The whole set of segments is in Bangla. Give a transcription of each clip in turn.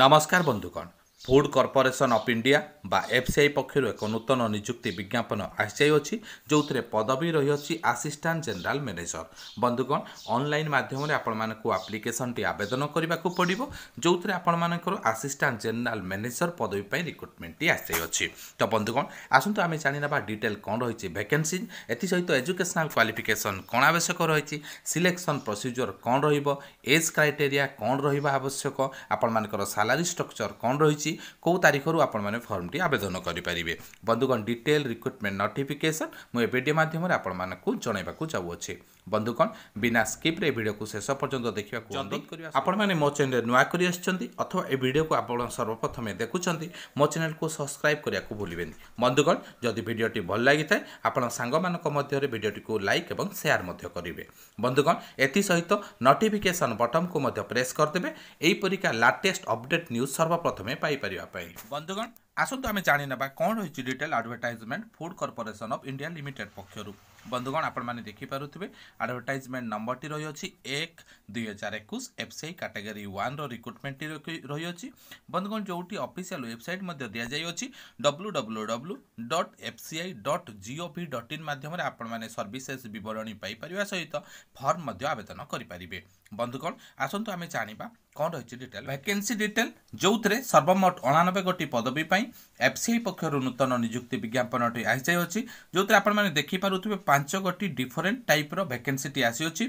নমস্কার বন্ধুগণ ফুড কর্পোরেশন অফ ইন্ডিয়া বা এফসিআই পক্ষর এক নূতন নিযুক্তি বিজ্ঞাপন আসিযাইছি যে পদবী রয়েছে আসিষ্টাট জেনারেল ম্যানেজর বন্ধুগণ অনলাইন মাধ্যমে আপনার আপ্লিকেসনটি আবেদন করা পড়ব যে আপনার আসিষ্টাট জেনারেল ম্যানেজর পদবী রিক্রুটমেন্টটি আসিযাইছি তো বন্ধুগণ আসন্তু আমি জাঁনেবা ডিটেল কম রয়েছে ভ্যাকেন্সি এসহ এজুকেশনাল কোয়ালিফিকেসন কম আবশ্যক রয়েছে সিলেকশন প্রসিজর কম রহব এজ ক্রাইটেরিয়া কম রহবা আবশ্যক আপনার স্যালারি স্ট্রকচর কম রয়েছে ରହିଛି କେଉଁ ତାରିଖରୁ ଆପଣମାନେ ଫର୍ମଟି ଆବେଦନ କରିପାରିବେ ବନ୍ଧୁଗଣ ଡିଟେଲ୍ ରିକ୍ରୁଟମେଣ୍ଟ ନୋଟିଫିକେସନ୍ ମୁଁ ଏ ଭିଡ଼ିଓ ମାଧ୍ୟମରେ ଆପଣମାନଙ୍କୁ ଜଣାଇବାକୁ ଚାହୁଁଅଛି ବନ୍ଧୁଗଣ ବିନା ସ୍କିପ୍ରେ ଏ ଭିଡ଼ିଓକୁ ଶେଷ ପର୍ଯ୍ୟନ୍ତ ଦେଖିବାକୁ ଆପଣମାନେ ମୋ ଚ୍ୟାନେଲ୍ ନୂଆ କରି ଆସିଛନ୍ତି ଅଥବା ଏ ଭିଡ଼ିଓକୁ ଆପଣ ସର୍ବପ୍ରଥମେ ଦେଖୁଛନ୍ତି ମୋ ଚ୍ୟାନେଲ୍କୁ ସବସ୍କ୍ରାଇବ୍ କରିବାକୁ ଭୁଲିବେନି ବନ୍ଧୁଗଣ ଯଦି ଭିଡ଼ିଓଟି ଭଲ ଲାଗିଥାଏ ଆପଣ ସାଙ୍ଗମାନଙ୍କ ମଧ୍ୟରେ ଭିଡ଼ିଓଟିକୁ ଲାଇକ୍ ଏବଂ ସେୟାର ମଧ୍ୟ କରିବେ ବନ୍ଧୁଗଣ ଏଥିସହିତ ନୋଟିଫିକେସନ୍ ବଟନ୍କୁ ମଧ୍ୟ ପ୍ରେସ୍ କରିଦେବେ ଏହିପରିକା ଲାଟେଷ୍ଟ ଅପଡେଟ୍ ନ୍ୟୁଜ୍ ସର୍ବପ୍ରଥମେ ପାଇପାରିବେ paper ଆସନ୍ତୁ ଆମେ ଜାଣିନେବା କ'ଣ ରହିଛି detail advertisement food corporation of India limited ପକ୍ଷରୁ ବନ୍ଧୁଗଣ ଆପଣମାନେ ଦେଖିପାରୁଥିବେ ଆଡ଼ଭର୍ଟାଇଜମେଣ୍ଟ ନମ୍ବରଟି ରହିଅଛି ଏକ ଦୁଇ ହଜାର ଏକୋଇଶ ଏଫ୍ସିଆଇ କାଟେଗୋରୀ ୱାନ୍ର ରିକ୍ରୁଟମେଣ୍ଟଟି ରହିଅଛି ବନ୍ଧୁଗଣ ଯେଉଁଠି ଅଫିସିଆଲ ୱେବସାଇଟ୍ ମଧ୍ୟ ଦିଆଯାଇଅଛି W W W dot FCI dot GOV dot in ମାଧ୍ୟମରେ ଆପଣମାନେ ସର୍ଭିସେସ୍ ବିବରଣୀ ପାଇପାରିବା ସହିତ ଫର୍ମ ମଧ୍ୟ ଆବେଦନ କରିପାରିବେ ବନ୍ଧୁଗଣ ଆସନ୍ତୁ ଆମେ ଜାଣିବା କ'ଣ ରହିଛି ଡିଟେଲ୍ ଭ୍ୟାକେନ୍ସି ଡିଟେଲ୍ ଯେଉଁଥିରେ ସର୍ବମୋଟ ଅଣାନବେ ଗୋଟି ପଦବୀ ପାଇଁ ପାଇଁ ଏଫ୍ସିଆଇ ପକ୍ଷରୁ ନୂତନ ନିଯୁକ୍ତି ବିଜ୍ଞାପନଟି ଆସିଯାଇଅଛି ଯେଉଁଥିରେ ଆପଣମାନେ ଦେଖିପାରୁଥିବେ ପାଞ୍ଚ ଗୋଟି ଡିଫରେଣ୍ଟ ଟାଇପ୍ର ଭେକେନ୍ସିଟି ଆସିଅଛି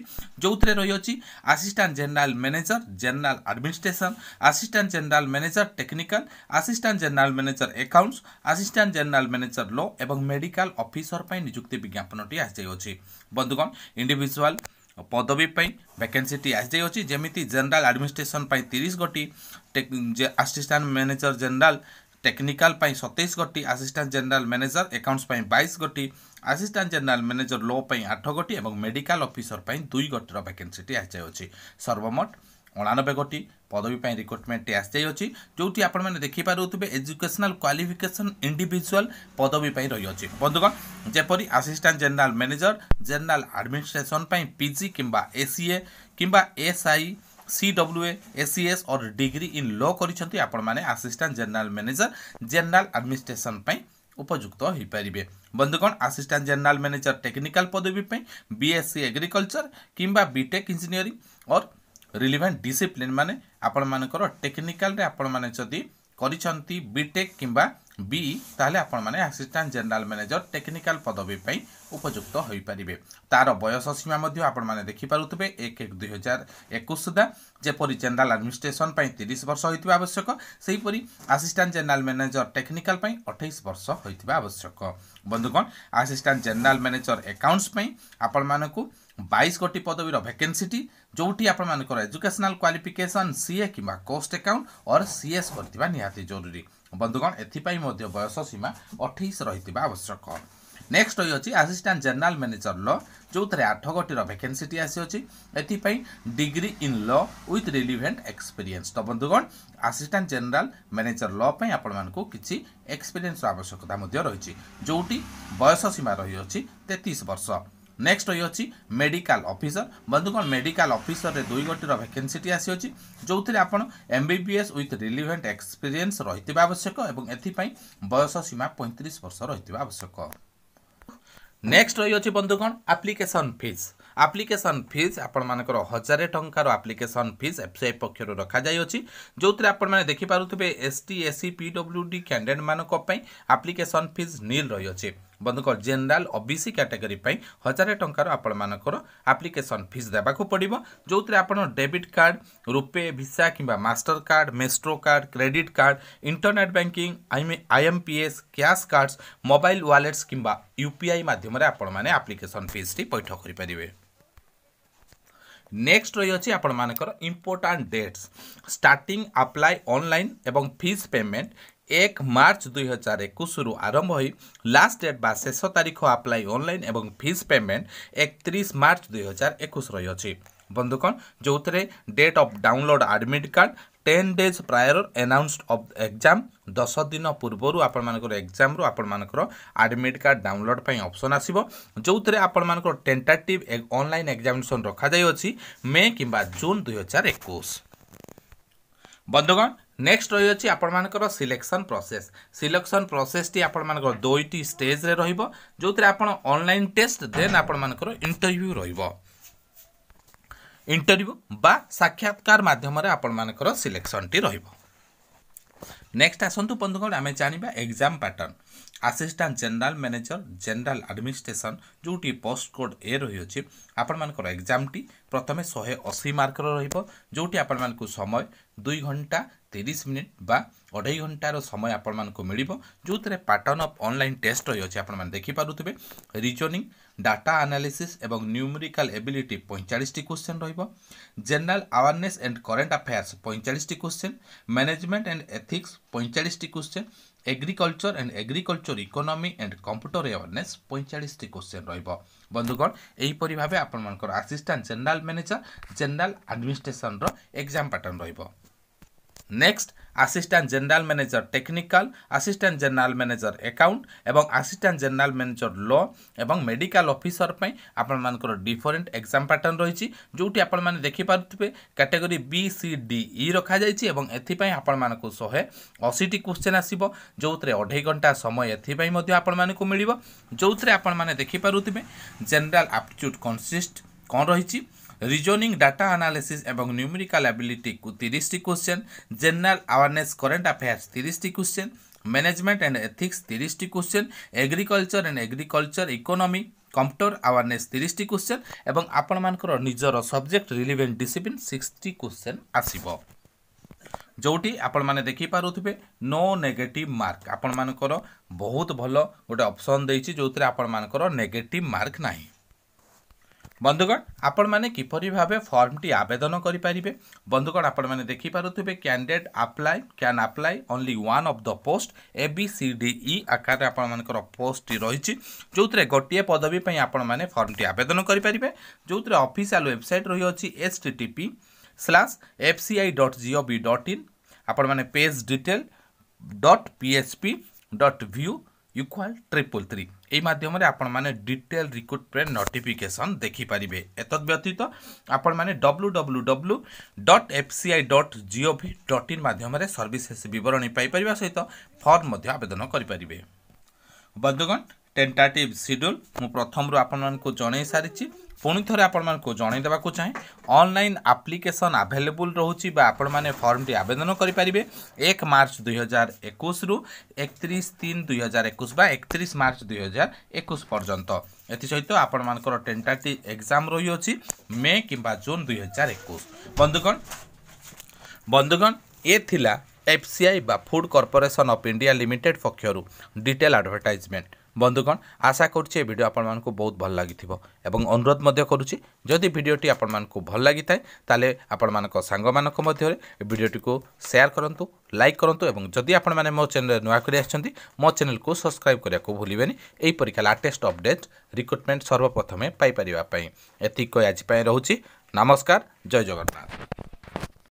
ଯେଉଁଥିରେ ରହିଅଛି assistant general manager general administration assistant general manager technical assistant general manager accounts assistant general manager law ଏବଂ ମେଡିକାଲ ଅଫିସର ପାଇଁ ନିଯୁକ୍ତି ବିଜ୍ଞାପନଟି ଆସିଯାଇଅଛି ବନ୍ଧୁଗଣ ଇଣ୍ଡିଭିଜୁଆଲ ପଦବୀ ପାଇଁ ଭ୍ୟାକେନ୍ସିଟି ଆସିଯାଇଅଛି ଯେମିତି ଜେନେରାଲ ଆଡମିନିଷ୍ଟ୍ରେସନ ପାଇଁ ତିରିଶ ଗୋଟି ଆସିଷ୍ଟାଣ୍ଟ ମ୍ୟାନେଜର ଜେନେରାଲ ଟେକ୍ନିକାଲ ପାଇଁ ସତେଇଶ ଗୋଟି ଆସିଷ୍ଟାଣ୍ଟ ଜେନେରାଲ ମ୍ୟାନେଜର ଆକାଉଣ୍ଟସ୍ ପାଇଁ ବାଇଶ ଗୋଟି ଆସିଷ୍ଟାଣ୍ଟ ଜେନେରାଲ ମ୍ୟାନେଜର ଲ ପାଇଁ ଆଠ ଗୋଟି ଏବଂ ମେଡିକାଲ ଅଫିସର ପାଇଁ ଦୁଇ ଗୋଟିର ଭ୍ୟାକେନ୍ସିଟି ଆସିଯାଉଛି ସର୍ବମୋଟ ଅଣାନବେ ଗୋଟି ପଦବୀ ପାଇଁ ରିକ୍ରୁଟମେଣ୍ଟଟି ଆସିଯାଇଅଛି ଯେଉଁଠି ଆପଣମାନେ ଦେଖିପାରୁଥିବେ ଏଜୁକେସନାଲ୍ କ୍ୱାଲିଫିକେସନ୍ ଇଣ୍ଡିଭିଜୁଆଲ୍ ପଦବୀ ପାଇଁ ରହିଅଛି ବନ୍ଧୁଗଣ ଯେପରି assistant general manager general administration ପାଇଁ ପିଜି କିମ୍ବା ଏସିଏ କିମ୍ବା ଏସ୍ଆଇ सी डब्ल्यू एसीएस और डिग्री इन लो कर आपण माने assistant general manager general administration पई उपयुक्त हो पारे बंधुगण असिस्टेंट जनरल मैनेजर टेक्निकल पदवी बीएससी एग्रीकल्चर किटेक् बीटेक इंजीनियरिंग और रिलेवेंट डिसिप्लिन माने टेक्निकाल मानकर टेक्निकल रे বি তাহলে আপনার আসিষ্টাট জেনারেল ম্যানেজর টেকনিকাল পদবী পাই উপযুক্ত হয়ে তার বয়স সীমা আপনার দেখিপারে এক এক দুই হাজার একুশ সুদ্ধা যেপর জেনারেল আডমিনিষ্ট্রেসন তিরিশ বর্ষ হয়ে আবশ্যক সেইপরি আসিষ্টাট জেনারেল ম্যানেজর টেকনিকাল অঠেইশ বর্ষ হয়ে আবশ্যক বন্ধুগণ আসিষ্টাট জেনারেল ম্যানেজর একাউন্টস আপনার বাইশ কোটি পদবীর ভ্যাকেন্সিটি ଯେଉଁଠି ଆପଣମାନଙ୍କର ଏଜୁକେସନାଲ୍ କ୍ୱାଲିଫିକେସନ୍ ସିଏ କିମ୍ବା କୋଷ୍ଟ ଆକାଉଣ୍ଟ ଅର୍ ସିଏସ୍ କରିଥିବା ନିହାତି ଜରୁରୀ ବନ୍ଧୁଗଣ ଏଥିପାଇଁ ମଧ୍ୟ ବୟସ ସୀମା ଅଠେଇଶ ରହିଥିବା ଆବଶ୍ୟକ নেক্সট ରହିଅଛି আসিষ্টাট জেনারেল ম্যানেজর ଲ ଯେଉଁଥିରେ ଆଠ ଗୋଟିର ଭେକେନ୍ସିଟି ଆସିଅଛି ଏଥିପାଇଁ degree in law with relevant experience ତ ବନ୍ଧୁଗଣ ଆସିଷ୍ଟାଣ୍ଟ ଜେନେରାଲ ମ୍ୟାନେଜର ଲ ପାଇଁ ଆପଣମାନଙ୍କୁ କିଛି ଏକ୍ସପିରିଏନ୍ସର ଆବଶ୍ୟକତା ମଧ୍ୟ ରହିଛି ଯେଉଁଠି ବୟସ ସୀମା ରହିଅଛି ତେତିଶ ବର୍ଷ নেক্সট রয়েছে মেডিকাল অফিসর বন্ধুগণ মেডিকাল অফিসরের দুই গোটির ভ্যাকেন্সিটি আসিছে যে আপনার এমবিবিএস উইথ রিলিভেন্ট এক্সপিরিয়েন্স রয়েছে আবশ্যক এবং এথিপাই বয়স সীমা পঁয়ত্রিশ বর্ষ রয়েছে আবশ্যক নেক্সট রয়েছে বন্ধুগণ আপ্লিকেসন ফিজ আপ্লিকেসন ফিজ আপনার হাজার টঙ্কার আপ্লিকেসন ফিজ এফসিআই পক্ষর রখাযাই যে আপনার দেখিপারে এসটি এসি পিডব্লুডি ক্যান্ডিডেট মানপাই আপ্লিকেসন ফিজ নীল রয়েছে বন্ধুক জেনারেল ওবিসি ক্যাটেগরি পাই হাজার টঙ্কার আপনার আপ্লিকেসন ফিজ দেওয়া পড়ব যে আপনার ডেবিট কার্ড রুপে ভিসা কিংবা MasterCard Maestro card credit card internet banking IMPS cash cards mobile wallets কিংবা ইউপিআই মাধ্যমে আপনার আপ্লিকেসন ফিজটি পৈঠ করে পারে ନେକ୍ସଟ ରହିଅଛି ଆପଣମାନଙ୍କର important dates starting apply online ଏବଂ ଫିସ୍ ପେମେଣ୍ଟ এক ମାର୍ଚ୍ଚ ଦୁଇ ହଜାର ଏକୋଇଶରୁ ଆରମ୍ଭ ହୋଇ ଲାଷ୍ଟ ଡେଟ୍ ବା ଶେଷ ତାରିଖ আপ্লাই ଅନଲାଇନ୍ ଏବଂ ଫିସ୍ ପେମେଣ୍ଟ ଏକତିରିଶ ମାର୍ଚ୍ଚ দুই হাজার ଏକୋଇଶ ରହିଅଛି ବନ୍ଧୁଗଣ ଯେଉଁଥିରେ date of download admit card ten days prior announced of exam দশ দিন পূর্বর আপনার এক্সাম্র আপনার আডমিট কার্ড ডাউনলোড অপশন আসব যে আপনার টেন্টাটিভ অনলাইন এক্সামিনেসন যাই মে কিংবা জুন দুই হাজার একুশ বন্ধুগণ নেক্সট রয়েছে আপনার সিলেকশন প্রসেস সিলেকশন প্রসেসটি আপনার দুইটি স্টেজে রহব যে আপনার অনলাইন টেস্ট দেন আপনার ইন্টরভিউ রহব ইন্টরভিউ বা সাক্ষাৎকার মাধ্যমে আপনার সিলেকশনটি রহব নেক্সট আসন্তু বন্ধুগণ আমি জাঁয়া exam pattern assistant general manager general administration ଯେଉଁଠି ପୋଷ୍ଟ କୋଡ଼ ଏ ରହିଅଛି ଆପଣମାନଙ୍କର ଏକ୍ଜାମଟି ପ୍ରଥମେ ଶହେ ଅଶୀ ମାର୍କର ରହିବ ଯେଉଁଠି ଆପଣମାନଙ୍କୁ ସମୟ ଦୁଇ ଘଣ୍ଟା তিরিশ মিনিট বা অঢ়াই ঘণ্টার সময় ଆପଣମାନଙ୍କୁ ମିଳିବ ଯେଉଁଥିରେ ପାଟର୍ନ ଅଫ୍ ଅନଲାଇନ୍ ଟେଷ୍ଟ ରହିଅଛି ଆପଣମାନେ ଦେଖିପାରୁଥିବେ ରିଜନିଂ ଡାଟା ଆନାଲିସିସ୍ ଏବଂ ନ୍ୟୁମେରିକାଲ୍ ଏବିଲିଟି ପଇଁଚାଳିଶଟି କୋଶ୍ଚେନ୍ ରହିବ general awareness and current affairs ପଇଁଚାଳିଶଟି କୋଶ୍ଚେନ୍ ମ୍ୟାନେଜମେଣ୍ଟ ଆଣ୍ଡ ଏଥିକ୍ସ ପଇଁଚାଳିଶଟି question agriculture and agriculture economy and computer awareness পঁয়চাশটি কোশ্চেন রহব বন্ধুগণ এইপরি ভাবে আপনার আসিষ্টাট জেনারেল ম্যানেজর জেনারেল আডমিনিষ্ট্রেসনর এক্সাম প্যাটর্ন রহব next assistant general manager technical assistant general manager account এবং অ্যাসিস্ট্যান্ট জেনারেল ম্যানেজার ল এবং মেডিকাল অফিসর পাই আপনার ডিফরেন্ট এক্সাম প্যাটর্ন রয়েছে যেটি আপনার দেখিপারে category B C D E রখাযাই এবং এপাই আপনার শহে অশীটি কোশ্চেন আসব যে অঢাই ঘণ্টা সময় এপাই আপনার মিলব যে আপনার দেখিপারে জেনারেল আপ্টিচ্যুড কনসিস্ট কম রয়েছে রিজনিং ডাটা অ্যানালিসিস এবং নিউমেরিক্যাল অ্যাবিলিটি তিরিশটি question general awareness current affairs তিরিশটি কোশ্চেন ম্যানেজমেন্ট অ্যান্ড এথিক্স তিরিশটি question agriculture and agriculture economy computer awareness তিরিশটি কোশ্চেন এবং আপনার নিজের subject relevant discipline sixty question আসব ଯେଉଁଠି ଆପଣମାନେ ଦେଖିପାରୁଥିବେ ନୋ ନେଗେଟିଭ୍ ମାର୍କ ଆପଣମାନଙ୍କର ବହୁତ ଭଲ ଗୋଟେ ଅପସନ୍ ଦେଇଛି ଯେଉଁଥିରେ ଆପଣମାନଙ୍କର নেগেটিভ মার্ক ନାହିଁ বন্ধুগণ আপনার কিপর ভাবে ফর্মটি আবেদন করে পারে বন্ধুগণ আপনার দেখিপারে candidate apply can apply only one of the post A B C D E আকারে আপনার পোস্টটি রয়েছে যে গোটিয়ে পদবী আপনার ফর্মটি আবেদন করে পারে যে অফিসিয়াল ওয়েবসাইট রয়েছে S T TP slash F C I dot gov dot in আপনার page detail dot PSP dot view equal triple three এই মাধ্যমে আপনার ডিটেল রিক্রুটমেন্ট নোটিফিকেসন দেখিপারে এতদ ব্যতীত আপনার W W W dot F CI dot gov dot in মাধ্যমে সর্ভিসেস বরণী পাইপার সহিত ফর্ম আবেদন করে বন্ধুগণ টেন্টাটিভ সিড্ୟୁଲ୍ ମୁଁ ପ୍ରଥମରୁ ଆପଣମାନଙ୍କୁ ଜଣାଇ ସାରିଛି ପୁଣିଥରେ ଆପଣମାନଙ୍କୁ ଜଣାଇଦେବାକୁ ଚାହେଁ ଅନଲାଇନ୍ ଆପ୍ଲିକେସନ୍ ଆଭେଲେବୁଲ୍ ରହୁଛି ବା ଆପଣମାନେ ଫର୍ମଟି ଆବେଦନ କରିପାରିବେ ଏକ ମାର୍ଚ୍ଚ ଦୁଇହଜାର ଏକୋଇଶରୁ ଏକତିରିଶ ତିନି ଦୁଇହଜାର ଏକୋଇଶ ବା ଏକତିରିଶ ମାର୍ଚ୍ଚ ଦୁଇହଜାର ଏକୋଇଶ ପର୍ଯ୍ୟନ୍ତ ଏଥିସହିତ ଆପଣମାନଙ୍କର ଟେଣ୍ଟାଟି ଏକ୍ଜାମ୍ ରହିଅଛି ମେ କିମ୍ବା ଜୁନ୍ ଦୁଇହଜାର ଏକୋଇଶ ବନ୍ଧୁଗଣ ବନ୍ଧୁଗଣ ଏ ଥିଲା ଏଫ୍ ସି ଆଇ ବା food corporation of India limited ପକ୍ଷରୁ ଡିଟେଲ୍ ଆଡ଼ଭର୍ଟାଇଜମେଣ୍ଟ বন্ধুগণ আশা করছি এই ভিডিও আপনার বহুত ভাল লাগিথিব এবং অনুরোধ করছি যদি ভিডিওটি আপনার ভাল লাগি থাকে তাহলে আপনার সাংমান মধ্যে এই ভিডিওটি সেয়ার করতু লাইক করতু এবং যদি আপনার মো চ্যানেল নয় করে আসছেন মো চ্যানেল সবসক্রাইব করা ভুলবেনি এই পরীক্ষা লাটেস্ট অপডেট রিক্রুটমেন্ট সর্বপ্রথমে পাইপার এতিক আজপাই রয়েছে নমস্কার জয় জগন্নাথ